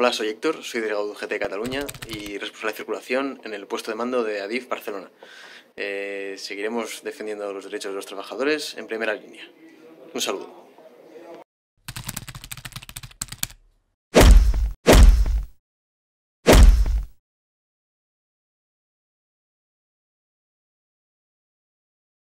Hola, soy Héctor, soy delegado de UGT de Cataluña y responsable de circulación en el puesto de mando de Adif Barcelona. Eh, seguiremos defendiendo los derechos de los trabajadores en primera línea. Un saludo.